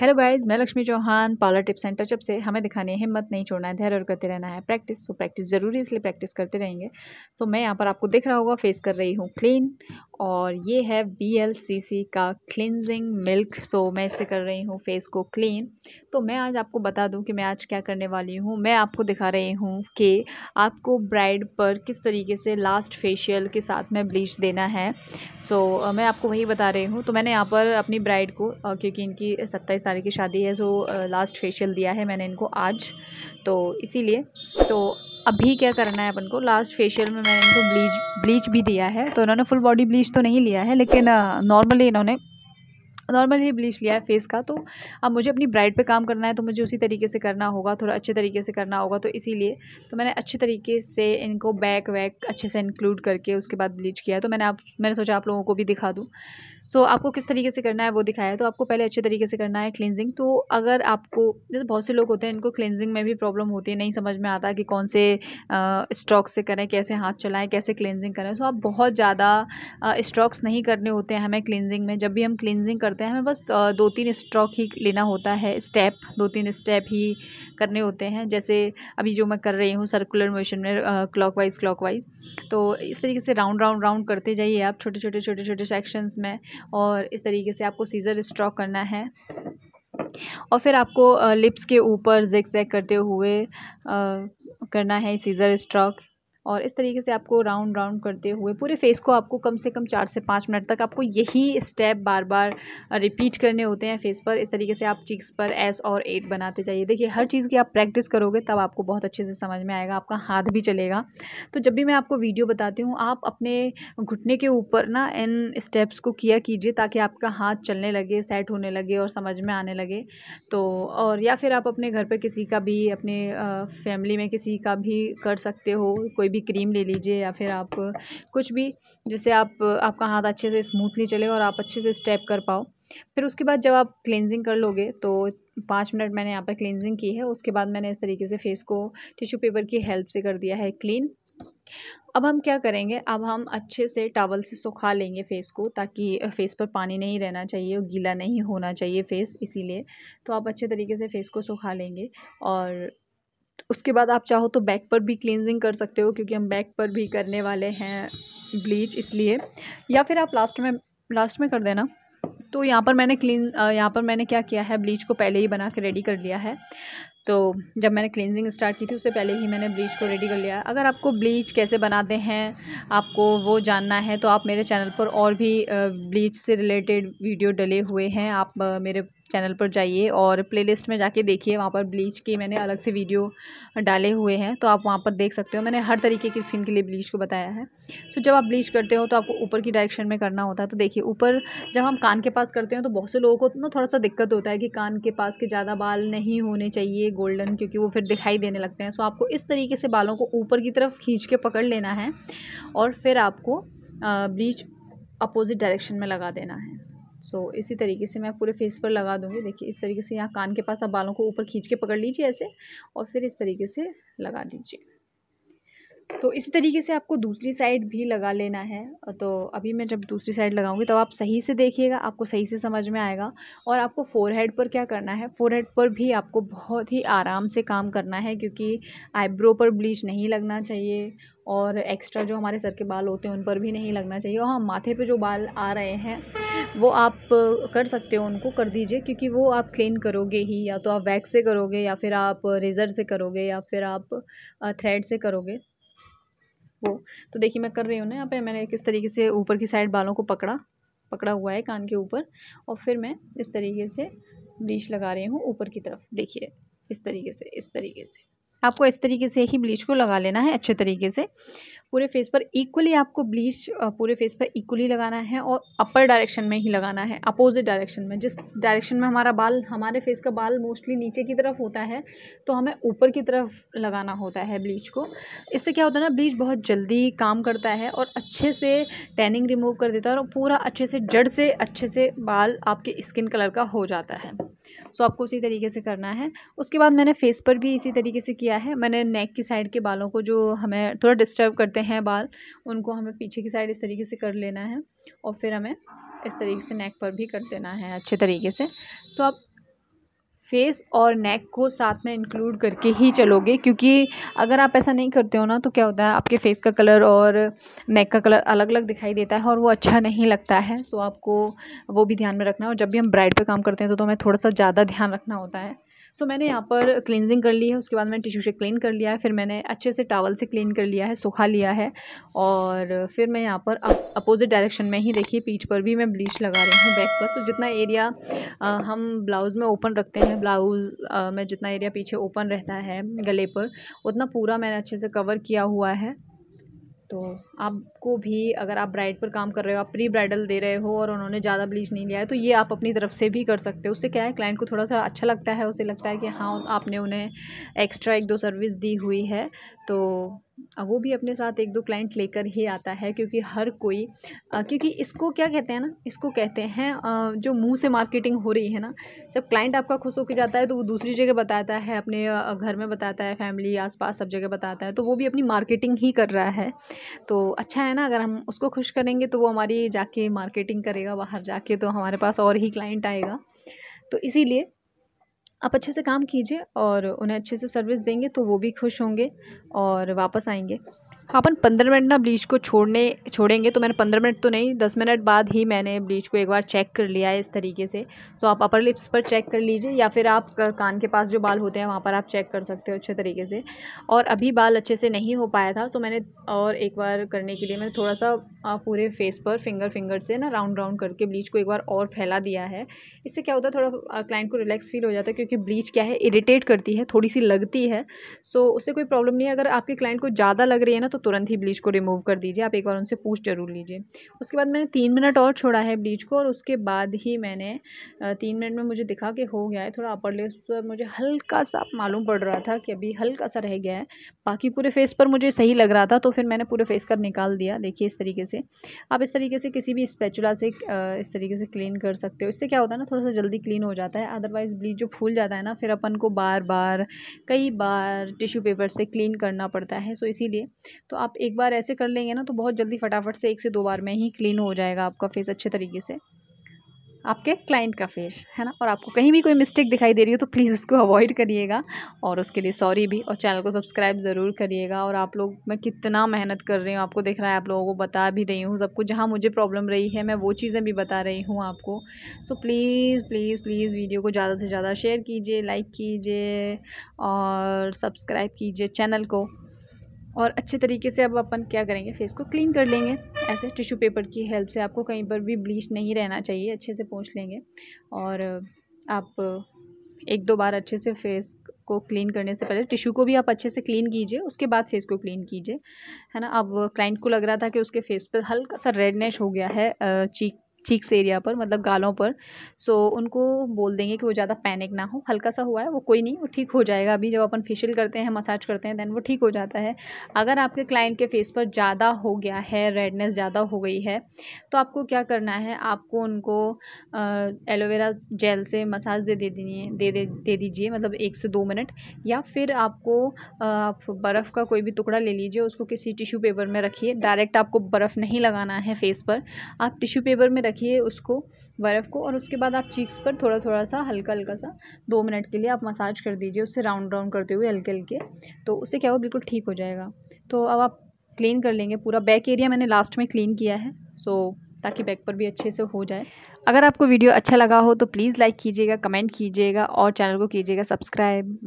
hello guys मैं Lakshmi Chauhan parlour tips and touch up से हमें दिखाने हिम्मत नहीं छोड़ना है धैर्य और करते रहना है प्रैक्टिस तो प्रैक्टिस ज़रूरी इसलिए प्रैक्टिस करते रहेंगे सो so, मैं यहाँ पर आपको दिख रहा होगा फेस कर रही हूँ क्लीन और ये है बी का क्लिनजिंग मिल्क सो मैं इससे कर रही हूँ फेस को क्लीन तो मैं आज आपको बता दूँ कि मैं आज क्या करने वाली हूँ मैं आपको दिखा रही हूँ कि आपको ब्राइड पर किस तरीके से लास्ट फेशियल के साथ में ब्लीच देना है सो so, मैं आपको वही बता रही हूँ तो मैंने यहाँ पर अपनी ब्राइड को क्योंकि इनकी सत्ताईस तारीख की शादी है सो लास्ट फेशियल दिया है मैंने इनको आज तो इसीलिए तो अभी क्या करना है अपन को लास्ट फेशियल में मैंने इनको ब्लीच ब्लीच भी दिया है तो इन्होंने फुल बॉडी ब्लीच तो नहीं लिया है लेकिन नॉर्मली इन्होंने नॉर्मल ही ब्लीच लिया है फेस का तो अब मुझे अपनी ब्राइड पे काम करना है तो मुझे उसी तरीके से करना होगा थोड़ा अच्छे तरीके से करना होगा तो इसीलिए तो मैंने अच्छे तरीके से इनको बैक वैक अच्छे से इंक्लूड करके उसके बाद ब्लीच किया है तो मैंने आप मैंने सोचा आप लोगों को भी दिखा दूँ सो so, आपको किस तरीके से करना है वो दिखाया है तो आपको पहले अच्छे तरीके से करना है क्लिनजिंग तो अगर आपको जैसे बहुत से लोग होते हैं इनको क्लिनजिंग में भी प्रॉब्लम होती है नहीं समझ में आता कि कौन से स्ट्रोक से करें कैसे हाथ चलाएं कैसे क्लिनजिंग करें तो आप बहुत ज़्यादा स्ट्रोक्स नहीं करने होते हैं हमें क्लिनजिंग में जब भी हम क्लिनजिंग कर करते हैं हमें बस दो तीन स्ट्रोक ही लेना होता है स्टेप दो तीन स्टेप ही करने होते हैं जैसे अभी जो मैं कर रही हूँ सर्कुलर मोशन में क्लॉकवाइज क्लॉकवाइज तो इस तरीके से राउंड राउंड राउंड करते जाइए आप छोटे छोटे छोटे छोटे सेक्शंस में और इस तरीके से आपको सीज़र स्ट्रॉक करना है और फिर आपको लिप्स के ऊपर जेक जैक करते हुए करना है सीज़र स्ट्रॉक और इस तरीके से आपको राउंड राउंड करते हुए पूरे फेस को आपको कम से कम चार से पाँच मिनट तक आपको यही स्टेप बार बार रिपीट करने होते हैं फेस पर इस तरीके से आप चीक्स पर एस और एट बनाते जाइए देखिए हर चीज़ की आप प्रैक्टिस करोगे तब आपको बहुत अच्छे से समझ में आएगा आपका हाथ भी चलेगा तो जब भी मैं आपको वीडियो बताती हूँ आप अपने घुटने के ऊपर ना इन स्टेप्स को किया कीजिए ताकि आपका हाथ चलने लगे सेट होने लगे और समझ में आने लगे तो और या फिर आप अपने घर पर किसी का भी अपने फैमिली में किसी का भी कर सकते हो कोई भी भी क्रीम ले लीजिए या फिर आप कुछ भी जिससे आप आपका हाथ अच्छे से स्मूथली चले और आप अच्छे से स्टेप कर पाओ फिर उसके बाद जब आप क्लेंजिंग कर लोगे तो पाँच मिनट मैंने यहाँ पर क्लेंजिंग की है उसके बाद मैंने इस तरीके से फेस को टिश्यू पेपर की हेल्प से कर दिया है क्लीन अब हम क्या करेंगे अब हम अच्छे से टावल से सुखा लेंगे फेस को ताकि फेस पर पानी नहीं रहना चाहिए और गीला नहीं होना चाहिए फेस इसीलिए तो आप अच्छे तरीके से फेस को सुखा लेंगे और उसके बाद आप चाहो तो बैक पर भी क्लिनजिंग कर सकते हो क्योंकि हम बैक पर भी करने वाले हैं ब्लीच इसलिए या फिर आप लास्ट में लास्ट में कर देना तो यहाँ पर मैंने क्लीन यहाँ पर मैंने क्या किया है ब्लीच को पहले ही बना के रेडी कर लिया है तो जब मैंने क्लिनजिंग स्टार्ट की थी उससे पहले ही मैंने ब्लीच को रेडी कर लिया अगर आपको ब्लीच कैसे बनाते हैं आपको वो जानना है तो आप मेरे चैनल पर और भी ब्लीच से रिलेटेड वीडियो डले हुए हैं आप मेरे चैनल पर जाइए और प्लेलिस्ट में जाके देखिए वहाँ पर ब्लीच की मैंने अलग से वीडियो डाले हुए हैं तो आप वहाँ पर देख सकते हो मैंने हर तरीके की स्किन के लिए ब्लीच को बताया है तो जब आप ब्लीच करते हो तो आपको ऊपर की डायरेक्शन में करना होता है तो देखिए ऊपर जब हम कान के पास करते हैं तो बहुत से लोगों को ना थोड़ा सा दिक्कत होता है कि कान के पास के ज़्यादा बाल नहीं होने चाहिए गोल्डन क्योंकि वो फिर दिखाई देने लगते हैं सो तो आपको इस तरीके से बालों को ऊपर की तरफ खींच के पकड़ लेना है और फिर आपको ब्लीच अपोजिट डायरेक्शन में लगा देना है सो so, इसी तरीके से मैं पूरे फेस पर लगा दूँगी देखिए इस तरीके से यहाँ कान के पास आप बालों को ऊपर खींच के पकड़ लीजिए ऐसे और फिर इस तरीके से लगा दीजिए तो इसी तरीके से आपको दूसरी साइड भी लगा लेना है तो अभी मैं जब दूसरी साइड लगाऊंगी तो आप सही से देखिएगा आपको सही से समझ में आएगा और आपको फोरहेड पर क्या करना है फोरहेड पर भी आपको बहुत ही आराम से काम करना है क्योंकि आईब्रो पर ब्लीच नहीं लगना चाहिए और एक्स्ट्रा जो हमारे सर के बाल होते हैं उन पर भी नहीं लगना चाहिए और हाँ माथे पर जो बाल आ रहे हैं वो आप कर सकते हो उनको कर दीजिए क्योंकि वो आप क्लीन करोगे ही या तो आप वैक्स से करोगे या फिर आप रेज़र से करोगे या फिर आप थ्रेड से करोगे वो तो देखिए मैं कर रही हूँ ना यहाँ पे मैंने किस तरीके से ऊपर की साइड बालों को पकड़ा पकड़ा हुआ है कान के ऊपर और फिर मैं इस तरीके से ब्लीच लगा रही हूँ ऊपर की तरफ देखिए इस तरीके से इस तरीके से आपको इस तरीके से ही ब्लीच को लगा लेना है अच्छे तरीके से पूरे फेस पर इक्वली आपको ब्लीच पूरे फेस पर इक्वली लगाना है और अपर डायरेक्शन में ही लगाना है अपोजिट डायरेक्शन में जिस डायरेक्शन में हमारा बाल हमारे फेस का बाल मोस्टली नीचे की तरफ होता है तो हमें ऊपर की तरफ लगाना होता है ब्लीच को इससे क्या होता है ना ब्लीच बहुत जल्दी काम करता है और अच्छे से टैनिंग रिमूव कर देता है और पूरा अच्छे से जड़ से अच्छे से बाल आपके स्किन कलर का हो जाता है सो आपको उसी तरीके से करना है उसके बाद मैंने फेस पर भी इसी तरीके से किया है मैंने नेक की साइड के बालों को जो हमें थोड़ा डिस्टर्ब करते हैं बाल उनको हमें पीछे की साइड इस तरीके से कर लेना है और फिर हमें इस तरीके से नेक पर भी कर देना है अच्छे तरीके से सो आप फेस और नेक को साथ में इंक्लूड करके ही चलोगे क्योंकि अगर आप ऐसा नहीं करते हो ना तो क्या होता है आपके फेस का कलर और नेक का कलर अलग अलग दिखाई देता है और वो अच्छा नहीं लगता है तो आपको वो भी ध्यान में रखना है और जब भी हम ब्राइड पे काम करते हैं तो, तो हमें थोड़ा सा ज़्यादा ध्यान रखना होता है सो so, मैंने यहाँ पर क्लिनजिंग कर ली है उसके बाद मैंने टिशू से क्लीन कर लिया है फिर मैंने अच्छे से टावल से क्लीन कर लिया है सूखा लिया है और फिर मैं यहाँ पर अपोज़िट डायरेक्शन में ही देखिए पीठ पर भी मैं ब्लीच लगा रही हूँ बैक पर तो जितना एरिया आ, हम ब्लाउज़ में ओपन रखते हैं ब्लाउज़ में जितना एरिया पीछे ओपन रहता है गले पर उतना पूरा मैंने अच्छे से कवर किया हुआ है तो आपको भी अगर आप ब्राइड पर काम कर रहे हो आप प्री ब्राइडल दे रहे हो और उन्होंने ज़्यादा ब्लीच नहीं लिया है तो ये आप अपनी तरफ से भी कर सकते हो उससे क्या है क्लाइंट को थोड़ा सा अच्छा लगता है उसे लगता है कि हाँ आपने उन्हें एक्स्ट्रा एक दो सर्विस दी हुई है तो वो भी अपने साथ एक दो क्लाइंट लेकर ही आता है क्योंकि हर कोई क्योंकि इसको क्या कहते हैं ना इसको कहते हैं जो मुंह से मार्केटिंग हो रही है ना जब क्लाइंट आपका खुश होकर जाता है तो वो दूसरी जगह बताता है अपने घर में बताता है फैमिली आसपास सब जगह बताता है तो वो भी अपनी मार्केटिंग ही कर रहा है तो अच्छा है ना अगर हम उसको खुश करेंगे तो वो हमारी जाके मार्केटिंग करेगा बाहर जाके तो हमारे पास और ही क्लाइंट आएगा तो इसीलिए आप अच्छे से काम कीजिए और उन्हें अच्छे से सर्विस देंगे तो वो भी खुश होंगे और वापस आएंगे अपन पंद्रह मिनट ना ब्लीच को छोड़ने छोड़ेंगे तो मैंने पंद्रह मिनट तो नहीं दस मिनट बाद ही मैंने ब्लीच को एक बार चेक कर लिया है इस तरीके से तो आप अपर लिप्स पर चेक कर लीजिए या फिर आप कान के पास जो बाल होते हैं वहाँ पर आप चेक कर सकते हो अच्छे तरीके से और अभी बाल अच्छे से नहीं हो पाया था सो तो मैंने और एक बार करने के लिए मैंने थोड़ा सा पूरे फेस पर फिंगर फिंगर से ना राउंड राउंड करके ब्लीच को एक बार और फैला दिया है इससे क्या होता है थोड़ा क्लाइंट को रिलैक्स फील हो जाता है क्योंकि ब्लीच क्या है इरीटेट करती है थोड़ी सी लगती है सो so, उससे कोई प्रॉब्लम नहीं है अगर आपके क्लाइंट को ज़्यादा लग रही है ना तो तुरंत ही ब्लीच को रिमूव कर दीजिए आप एक बार उनसे पूछ जरूर लीजिए उसके बाद मैंने तीन मिनट और छोड़ा है ब्लीच को और उसके बाद ही मैंने तीन मिनट में मुझे दिखा कि हो गया है थोड़ा अपर लेस पर मुझे हल्का सा मालूम पड़ रहा था कि अभी हल्का सा रह गया है बाकी पूरे फेस पर मुझे सही लग रहा था तो फिर मैंने पूरे फेस का निकाल दिया देखिए इस तरीके से आप इस तरीके से किसी भी स्पेचुला से इस तरीके से क्लीन कर सकते हो इससे क्या होता है ना थोड़ा सा जल्दी क्लीन हो जाता है अदरवाइज़ ब्लीच जो फूल जाता है ना फिर अपन को बार बार कई बार टिश्यू पेपर से क्लीन करना पड़ता है सो इसीलिए तो आप एक बार ऐसे कर लेंगे ना तो बहुत जल्दी फटाफट से एक से दो बार में ही क्लीन हो जाएगा आपका फेस अच्छे तरीके से आपके क्लाइंट का फेस है ना और आपको कहीं भी कोई मिस्टेक दिखाई दे रही हो तो प्लीज़ उसको अवॉइड करिएगा और उसके लिए सॉरी भी और चैनल को सब्सक्राइब ज़रूर करिएगा और आप लोग मैं कितना मेहनत कर रही हूँ आपको देख रहा है आप लोगों को बता भी रही हूँ सबको जहाँ मुझे प्रॉब्लम रही है मैं वो चीज़ें भी बता रही हूँ आपको so please please please video को ज़्यादा से ज़्यादा शेयर कीजिए लाइक कीजिए और सब्सक्राइब कीजिए चैनल को और अच्छे तरीके से अब अपन क्या करेंगे फेस को क्लीन कर लेंगे ऐसे टिश्यू पेपर की हेल्प से आपको कहीं पर भी ब्लीच नहीं रहना चाहिए अच्छे से पहुँच लेंगे और आप एक दो बार अच्छे से फेस को क्लीन करने से पहले टिश्यू को भी आप अच्छे से क्लीन कीजिए उसके बाद फेस को क्लीन कीजिए है ना अब क्लाइंट को लग रहा था कि उसके फेस पर हल्का सा रेडनेस हो गया है चीक चीक्स एरिया पर मतलब गालों पर सो उनको बोल देंगे कि वो ज़्यादा पैनिक ना हो हल्का सा हुआ है वो कोई नहीं वो ठीक हो जाएगा अभी जब अपन फेशियल करते हैं मसाज करते हैं दैन वो ठीक हो जाता है अगर आपके क्लाइंट के फेस पर ज़्यादा हो गया है रेडनेस ज़्यादा हो गई है तो आपको क्या करना है आपको उनको एलोवेरा जेल से मसाज दे दे दे दे दीजिए मतलब एक से दो मिनट या फिर आपको आप बर्फ़ का कोई भी टुकड़ा ले लीजिए उसको किसी टिश्यू पेपर में रखिए डायरेक्ट आपको बर्फ़ नहीं लगाना है फेस पर आप टिश्यू पेपर में रख रखिए उसको बर्फ़ को और उसके बाद आप चीक्स पर थोड़ा थोड़ा सा हल्का हल्का सा दो मिनट के लिए आप मसाज कर दीजिए उससे राउंड राउंड करते हुए हल्के हल्के तो उससे क्या हो बिल्कुल ठीक हो जाएगा तो अब आप क्लीन कर लेंगे पूरा बैक एरिया मैंने लास्ट में क्लीन किया है सो ताकि बैक पर भी अच्छे से हो जाए अगर आपको वीडियो अच्छा लगा हो तो प्लीज़ लाइक कीजिएगा कमेंट कीजिएगा और चैनल को कीजिएगा सब्सक्राइब